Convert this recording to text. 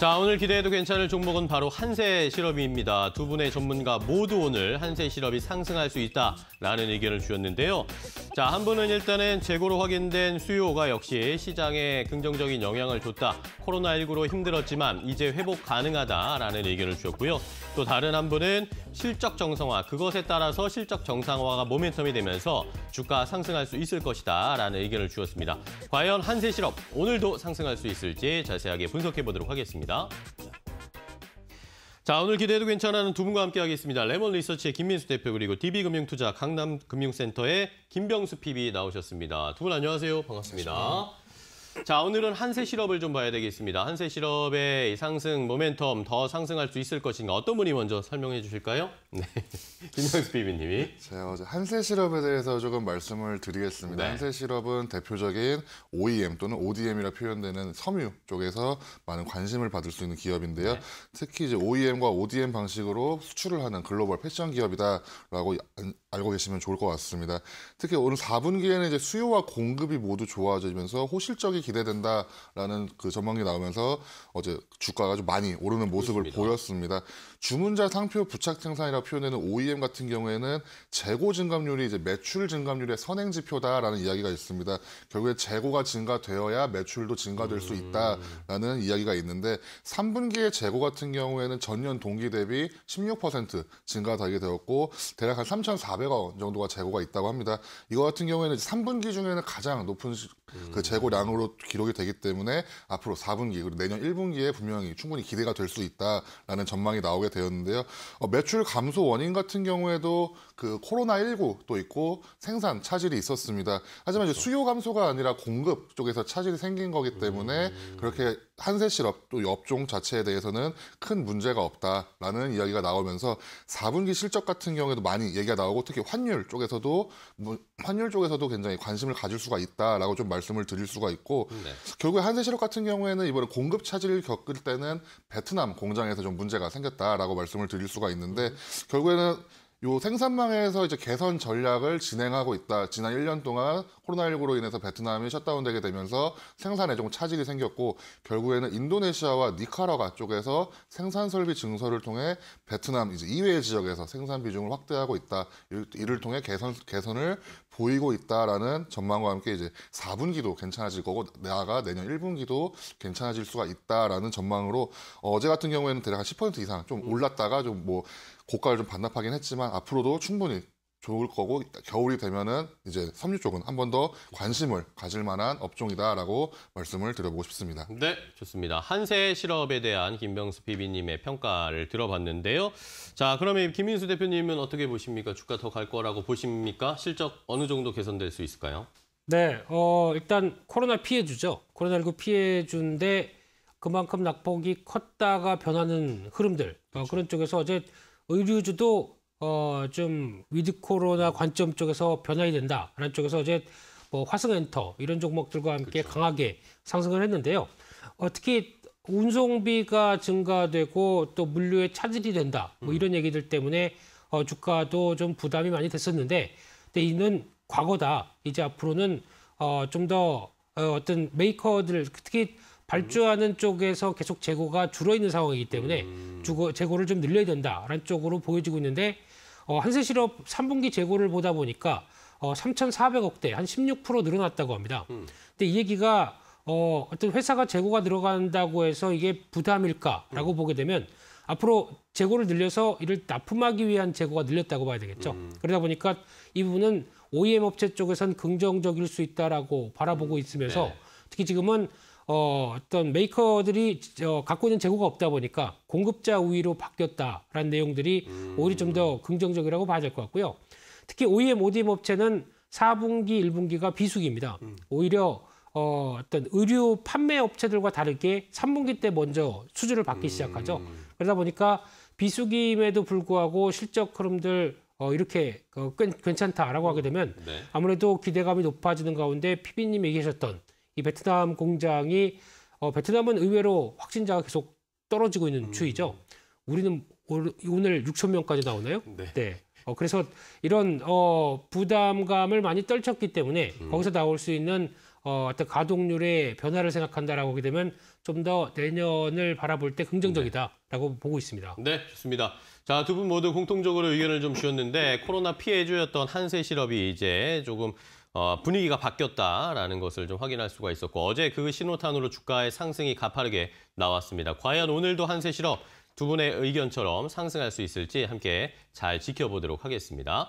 자, 오늘 기대해도 괜찮을 종목은 바로 한세 실업입니다. 두 분의 전문가 모두 오늘 한세 실업이 상승할 수 있다라는 의견을 주셨는데요. 자, 한 분은 일단은 재고로 확인된 수요가 역시 시장에 긍정적인 영향을 줬다. 코로나19로 힘들었지만 이제 회복 가능하다라는 의견을 주셨고요. 또 다른 한 분은 실적 정상화, 그것에 따라서 실적 정상화가 모멘텀이 되면서 주가 상승할 수 있을 것이다라는 의견을 주었습니다 과연 한세 실업, 오늘도 상승할 수 있을지 자세하게 분석해 보도록 하겠습니다. 있습니다. 자, 오늘 기대도 괜찮아는 두 분과 함께 하겠습니다. 레몬 리서치의 김민수 대표 그리고 DB금융투자 강남금융센터의 김병수 PB 나오셨습니다. 두 분 안녕하세요. 반갑습니다. 반갑습니다. 자, 오늘은 한세 실업을 좀 봐야 되겠습니다. 한세 실업의 상승 모멘텀 더 상승할 수 있을 것인가 어떤 분이 먼저 설명해 주실까요? 네, 김영수 비비님이. 제가 어제 한세 실업에 대해서 조금 말씀을 드리겠습니다. 네. 한세 실업은 대표적인 OEM 또는 ODM이라 표현되는 섬유 쪽에서 많은 관심을 받을 수 있는 기업인데요. 네. 특히 이제 OEM과 ODM 방식으로 수출을 하는 글로벌 패션 기업이다라고 알고 계시면 좋을 것 같습니다. 특히 오늘 4분기에는 이제 수요와 공급이 모두 좋아지면서 호실적이 기대된다라는 그 전망이 나오면서 어제 주가가 좀 많이 오르는 모습을 그습니다 보였습니다. 주문자 상표 부착 생산이라고 표현되는 OEM 같은 경우에는 재고 증감률이 이제 매출 증감률의 선행 지표다라는 이야기가 있습니다. 결국에 재고가 증가되어야 매출도 증가될 음... 수 있다라는 이야기가 있는데 3분기의 재고 같은 경우에는 전년 동기 대비 16%증가하게 되었고 대략 한3,400 400억 정도가 재고가 있다고 합니다. 이거 같은 경우에는 3분기 중에는 가장 높은 그 재고량으로 기록이 되기 때문에 앞으로 4분기 그리고 내년 1분기에 분명히 충분히 기대가 될 수 있다라는 전망이 나오게 되었는데요. 어, 매출 감소 원인 같은 경우에도 그 코로나 19도 있고 생산 차질이 있었습니다. 하지만 그렇죠. 수요 감소가 아니라 공급 쪽에서 차질이 생긴 거기 때문에 음. 그렇게 한세실 업, 또 업종 자체에 대해서는 큰 문제가 없다라는 이야기가 나오면서 4분기 실적 같은 경우에도 많이 얘기가 나오고 특히 환율 쪽에서도 뭐, 환율 쪽에서도 굉장히 관심을 가질 수가 있다라고 좀 말. 말씀을 드릴 수가 있고 네. 결국에 한세시럽 같은 경우에는 이번에 공급 차질을 겪을 때는 베트남 공장에서 좀 문제가 생겼다라고 말씀을 드릴 수가 있는데 음. 결국에는 요 생산망에서 이제 개선 전략을 진행하고 있다. 지난 1년 동안 코로나19로 인해서 베트남이 셧다운되게 되면서 생산에 좀 차질이 생겼고 결국에는 인도네시아와 니카라과 쪽에서 생산 설비 증설을 통해 베트남 이제 이외의 지역에서 생산 비중을 확대하고 있다. 이를 통해 개선 개선을 보이고 있다라는 전망과 함께 이제 4분기도 괜찮아질 거고 나아가 내년 1분기도 괜찮아질 수가 있다라는 전망으로 어제 같은 경우에는 대략 한10% 이상 좀 올랐다가 좀 뭐 고가를 좀 반납하긴 했지만 앞으로도 충분히 좋을 거고 겨울이 되면은 이제 섬유 쪽은 한 번 더 관심을 가질 만한 업종이다라고 말씀을 드려보고 싶습니다. 네, 좋습니다. 한세 실업에 대한 김병수 PB님의 평가를 들어봤는데요. 자, 그러면 김인수 대표님은 어떻게 보십니까? 주가 더 갈 거라고 보십니까? 실적 어느 정도 개선될 수 있을까요? 네, 어, 일단 코로나 피해주죠. 코로나19 피해준데 그만큼 낙폭이 컸다가 변하는 흐름들. 어, 그렇죠. 어, 그런 쪽에서 어제 의류주도 어, 좀 위드 코로나 관점 쪽에서 변화이 된다라는 쪽에서 이제 뭐 화성 엔터 이런 종목들과 함께 그렇죠. 강하게 상승을 했는데요. 어, 특히 운송비가 증가되고 또 물류의 차질이 된다. 뭐 음. 이런 얘기들 때문에 어, 주가도 좀 부담이 많이 됐었는데 근데 이는 과거다. 이제 앞으로는 어, 좀 더 어, 어떤 메이커들 특히 발주하는 쪽에서 계속 재고가 줄어 있는 상황이기 때문에 음. 주거, 재고를 좀 늘려야 된다라는 쪽으로 보여지고 있는데 어, 한세실업 3분기 재고를 보다 보니까 어, 3,400억 대, 한 16% 늘어났다고 합니다. 음. 근데 이 얘기가 어, 어떤 회사가 재고가 늘어간다고 해서 이게 부담일까라고 음. 보게 되면 앞으로 재고를 늘려서 이를 납품하기 위한 재고가 늘렸다고 봐야 되겠죠. 음. 그러다 보니까 이 부분은 OEM 업체 쪽에선 긍정적일 수 있다라고 바라보고 음. 있으면서 네. 특히 지금은 어, 어떤 메이커들이 저, 갖고 있는 재고가 없다 보니까 공급자 우위로 바뀌었다라는 내용들이 음. 오히려 좀 더 긍정적이라고 봐야 될 것 같고요. 특히 OEM, ODM 업체는 4분기, 1분기가 비수기입니다. 음. 오히려 어, 어떤 의류 판매 업체들과 다르게 3분기 때 먼저 수주를 받기 음. 시작하죠. 그러다 보니까 비수기임에도 불구하고 실적 흐름들 어, 이렇게 어, 괜찮다라고 하게 되면 네. 아무래도 기대감이 높아지는 가운데 피비님 얘기하셨던 이 베트남 공장이 어, 베트남은 의외로 확진자가 계속 떨어지고 있는 음. 추이죠. 우리는 올, 오늘 6천 명까지 나오나요? 네. 네. 어, 그래서 이런 어, 부담감을 많이 떨쳤기 때문에 음. 거기서 나올 수 있는 어, 어떤 가동률의 변화를 생각한다라고 하게 되면 좀 더 내년을 바라볼 때 긍정적이다라고 네. 보고 있습니다. 네, 좋습니다. 자, 두 분 모두 공통적으로 의견을 좀 주셨는데 코로나 피해주였던 한세 실업이 이제 조금 어, 분위기가 바뀌었다라는 것을 좀 확인할 수가 있었고 어제 그 신호탄으로 주가의 상승이 가파르게 나왔습니다. 과연 오늘도 한세 실업 두 분의 의견처럼 상승할 수 있을지 함께 잘 지켜보도록 하겠습니다.